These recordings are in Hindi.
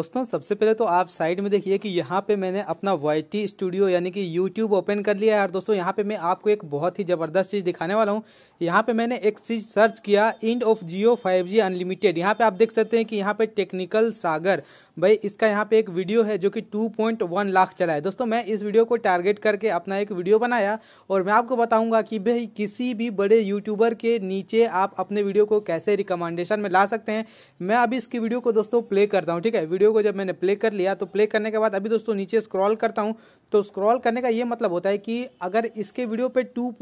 दोस्तों सबसे पहले तो आप साइड में देखिए कि यहाँ पे मैंने अपना वाई टी स्टूडियो यानी कि यूट्यूब ओपन कर लिया है और दोस्तों यहाँ पे मैं आपको एक बहुत ही ज़बरदस्त चीज़ दिखाने वाला हूँ यहाँ पे मैंने एक चीज़ सर्च किया end of Jio five G unlimited यहाँ पे आप देख सकते हैं कि यहाँ पे टेक्निकल सागर भाई इसका यहाँ पे एक वीडियो है जो कि 2.1 लाख चला है दोस्तों मैं इस वीडियो को टारगेट करके अपना एक वीडियो बनाया और मैं आपको बताऊंगा कि भाई किसी भी बड़े यूट्यूबर के नीचे आप अपने वीडियो को कैसे रिकमेंडेशन में ला सकते हैं मैं अभी इसकी वीडियो को दोस्तों प्ले करता हूँ ठीक है वीडियो को जब मैंने प्ले कर लिया तो प्ले करने के बाद अभी दोस्तों नीचे स्क्रॉल करता हूँ तो स्क्रॉल करने का ये मतलब होता है कि अगर इसके वीडियो पर टू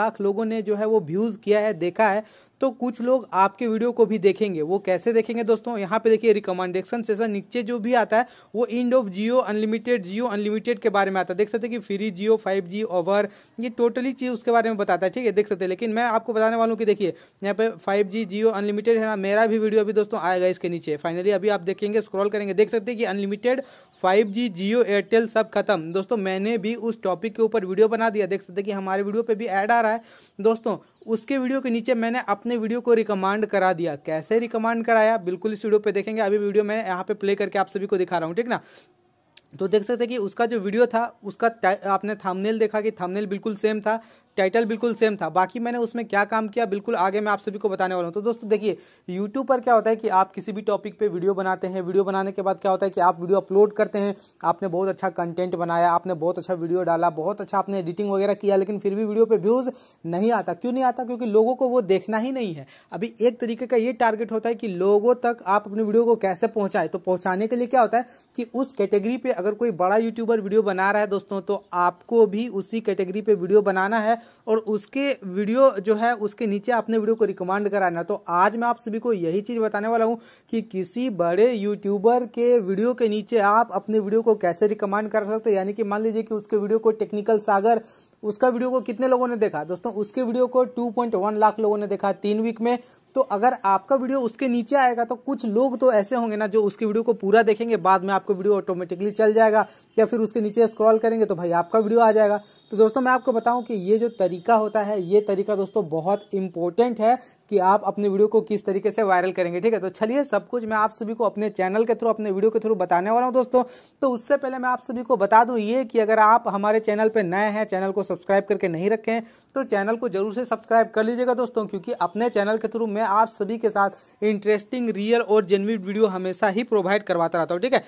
लाख लोगों ने जो है वो व्यूज़ किया है देखा है तो कुछ लोग आपके वीडियो को भी देखेंगे वो कैसे देखेंगे दोस्तों यहाँ पे देखिए रिकमेंडेशन सेशन नीचे जो भी आता है वो end of Jio unlimited Jio unlimited के बारे में आता है देख सकते हैं कि free Jio five G over ये टोटली चीज़ उसके बारे में बताता है ठीक है देख सकते हैं लेकिन मैं आपको बताने वाला हूँ कि देखिए यहाँ पे फाइव जी जियो अनलिमिटेड है ना मेरा भी वीडियो अभी दोस्तों आएगा इसके नीचे फाइनली अभी आप देखेंगे स्क्रॉल करेंगे देख सकते हैं कि unlimited five G Jio Airtel सब खत्म दोस्तों मैंने भी उस टॉपिक के ऊपर वीडियो बना दिया देख सकते हैं कि हमारे वीडियो पे भी ऐड आ रहा है दोस्तों उसके वीडियो के नीचे मैंने अपने वीडियो को रिकमांड करा दिया कैसे रिकमांड कराया बिल्कुल इस वीडियो पे देखेंगे अभी वीडियो मैं यहाँ पे प्ले करके आप सभी को दिखा रहा हूँ ठीक ना तो देख सकते हैं कि उसका जो वीडियो था उसका आपने थामनेल देखा कि थामनेल बिल्कुल सेम था टाइटल बिल्कुल सेम था बाकी मैंने उसमें क्या काम किया बिल्कुल आगे मैं आप सभी को बताने वाला हूँ तो दोस्तों देखिए यूट्यूब पर क्या होता है कि आप किसी भी टॉपिक पे वीडियो बनाते हैं वीडियो बनाने के बाद क्या होता है कि आप वीडियो अपलोड करते हैं आपने बहुत अच्छा कंटेंट बनाया आपने बहुत अच्छा वीडियो डाला बहुत अच्छा आपने एडिटिंग वगैरह किया लेकिन फिर भी वीडियो पर व्यूज़ नहीं आता क्यों नहीं आता क्योंकि लोगों को वो देखना ही नहीं है अभी एक तरीके का ये टारगेट होता है कि लोगों तक आप अपनी वीडियो को कैसे पहुँचाएं तो पहुँचाने के लिए क्या होता है कि उस कैटेगरी पर अगर कोई बड़ा यूट्यूबर वीडियो बना रहा है दोस्तों तो आपको भी उसी कैटेगरी पर वीडियो बनाना है और उसके वीडियो जो है उसके नीचे आपने वीडियो को रिकमेंड कराना तो आज मैं आप सभी को यही चीज़ बताने वाला हूँ कि किसी बड़े यूट्यूबर के वीडियो के नीचे आप अपने वीडियो को कैसे रिकमेंड कर सकते हैं यानी कि मान लीजिए कि उसके वीडियो को टेक्निकल सागर उसका वीडियो को कितने लोगों ने देखा दोस्तों उसके वीडियो को 2.1 लाख लोगों ने देखा तीन वीक में तो अगर आपका वीडियो उसके नीचे आएगा तो कुछ लोग तो ऐसे होंगे ना जो उसके वीडियो को पूरा देखेंगे बाद में आपको वीडियो ऑटोमेटिकली चल जाएगा या फिर उसके नीचे स्क्रॉल करेंगे तो भाई आपका वीडियो आ जाएगा तो दोस्तों मैं आपको बताऊं कि ये जो तरीका होता है ये तरीका दोस्तों बहुत इंपॉर्टेंट है कि आप अपने वीडियो को किस तरीके से वायरल करेंगे ठीक है तो चलिए सब कुछ मैं आप सभी को अपने चैनल के थ्रू अपने वीडियो के थ्रू बताने वाला हूँ दोस्तों तो उससे पहले मैं आप सभी को बता दूँ ये कि अगर आप हमारे चैनल पर नए हैं चैनल को सब्सक्राइब करके नहीं रखें तो चैनल को जरूर से सब्सक्राइब कर लीजिएगा दोस्तों क्योंकि अपने चैनल के थ्रू मैं आप सभी के साथ इंटरेस्टिंग रियल और जेनविन वीडियो हमेशा ही प्रोवाइड करवाता रहता हूँ ठीक है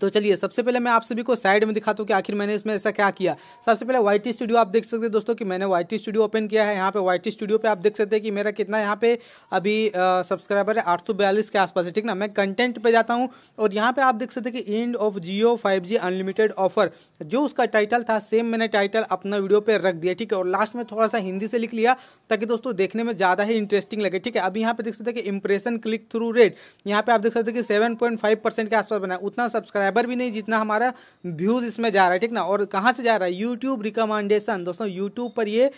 तो चलिए सबसे पहले मैं आप सभी को साइड में दिखाता हूँ कि आखिर मैंने इसमें ऐसा क्या किया सबसे पहले वाई टी स्टूडियो आप देख सकते हैं दोस्तों कि मैंने वाई टी स्टूडियो ओपन किया है यहाँ पे वाई टी स्टूडियो पे आप देख सकते हैं कि मेरा कितना यहाँ पे अभी सब्सक्राइबर है आठ के आसपास है ठीक ना मैं कंटेंट पे जाता हूँ और यहाँ पे आप देख सकते कि end of Jio five unlimited offer जो उसका टाइटल था सेम मैंने टाइटल अपना वीडियो पर रख दिया ठीक है और लास्ट में थोड़ा सा हिंदी से लिख लिया ताकि दोस्तों देखने में ज़्यादा ही इंटरेस्टिंग लगे ठीक है अभी यहाँ पे देख सकते कि इंप्रेशन क्लिक थ्रू रेट यहाँ पे आप देख सकते कि सेवन के आसपास बना उतना सब्सक्राइब सब्सक्राइबर भी नहीं जितना हमारा व्यूज इसमें जा रहा है ठीक ना और कहाँ से जा रहा है यूट्यूब रिकमेंडेशन दोस्तों यूट्यूब पर ये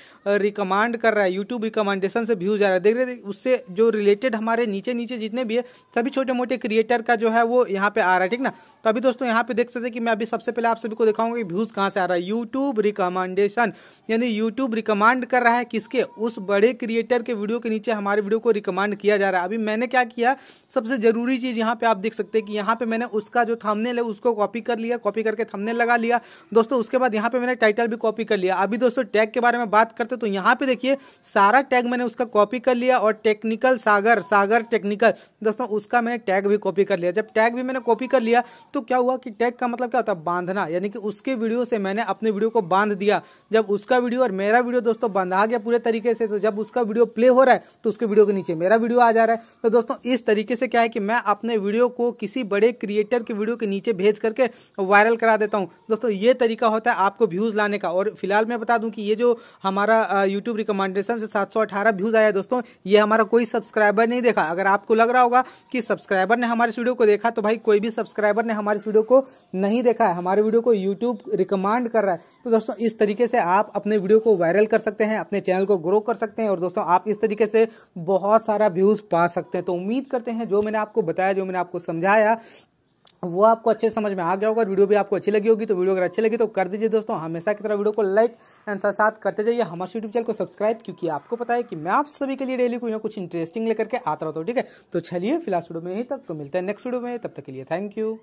रिकमांड कर रहा है यूट्यूब रिकमेंडेशन से व्यूज आ रहा है देख रहे थे उससे जो रिलेटेड हमारे नीचे नीचे जितने भी है सभी छोटे मोटे क्रिएटर का जो है वो यहाँ पे आ रहा है ठीक ना तो अभी दोस्तों यहाँ पे देख सकते कि मैं अभी सबसे पहले आप सभी को दिखाऊंगा कि व्यूज कहाँ से आ रहा है यूट्यूब रिकमेंडेशन यानी यूट्यूब रिकमांड कर रहा है किसके उस बड़े क्रिएटर के वीडियो के नीचे हमारे वीडियो को रिकमांड किया जा रहा है अभी मैंने क्या किया सबसे जरूरी चीज यहाँ पे आप देख सकते हैं कि यहाँ पे मैंने उसका जो थामने थंबनेल है उसको कॉपी कर लिया कॉपी करके थंबनेल लगा लिया दोस्तों उसके बाद यहाँ पे मैंने टाइटल भी कॉपी कर लिया अभी दोस्तों टैग के बारे में बात करते तो यहाँ पे देखिए सारा टैग मैंने उसका कॉपी कर लिया और टेक्निकल सागर सागर टेक्निकल दोस्तों उसका मैंने टैग भी कॉपी कर लिया जब टैग भी मैंने कॉपी कर लिया तो क्या हुआ कि टैग का मतलब क्या होता है बांधना यानी कि उसके वीडियो से मैंने अपने वीडियो को बांध दिया जब उसका वीडियो और मेरा वीडियो दोस्तों बांधा गया पूरे तरीके से तो जब उसका वीडियो प्ले हो रहा है तो उसके वीडियो के नीचे मेरा वीडियो आ जा रहा है तो दोस्तों इस तरीके से क्या है कि मैं अपने वीडियो को किसी बड़े क्रिएटर के वीडियो के नीचे नीचे भेज करके वायरल करा देता हूँ दोस्तों ये तरीका होता है आपको व्यूज़ लाने का और फिलहाल मैं बता दूँ कि ये जो हमारा यूट्यूब रिकमेंडेशन से सात व्यूज़ आया दोस्तों ये हमारा कोई सब्सक्राइबर नहीं देखा अगर आपको लग रहा होगा कि सब्सक्राइबर ने हमारे वीडियो को देखा तो भाई कोई भी सब्सक्राइबर ने हमारे वीडियो को नहीं देखा है हमारे वीडियो को यूट्यूब रिकमांड कर रहा है तो दोस्तों इस तरीके से आप अपने वीडियो को वायरल कर सकते हैं अपने चैनल को ग्रो कर सकते हैं और दोस्तों आप इस तरीके से बहुत सारा व्यूज़ पा सकते हैं तो उम्मीद करते हैं जो मैंने आपको बताया जो मैंने आपको समझाया वो आपको अच्छे समझ में आ गया होगा वीडियो भी आपको अच्छी लगी होगी तो वीडियो अगर अच्छी लगी तो कर दीजिए दोस्तों हमेशा की तरह वीडियो को लाइक एंड साथ साथ करते जाइए हमारे यूट्यूब चैनल को सब्सक्राइब क्योंकि आपको पता है कि मैं आप सभी के लिए डेली कुछ ना कुछ इंटरेस्टिंग लेकर के आता रहता हूँ ठीक है तो चलिए फिलहाल वीडियो में ही तक तो मिलते हैं नेक्स्ट वीडियो में तब तक के लिए थैंक यू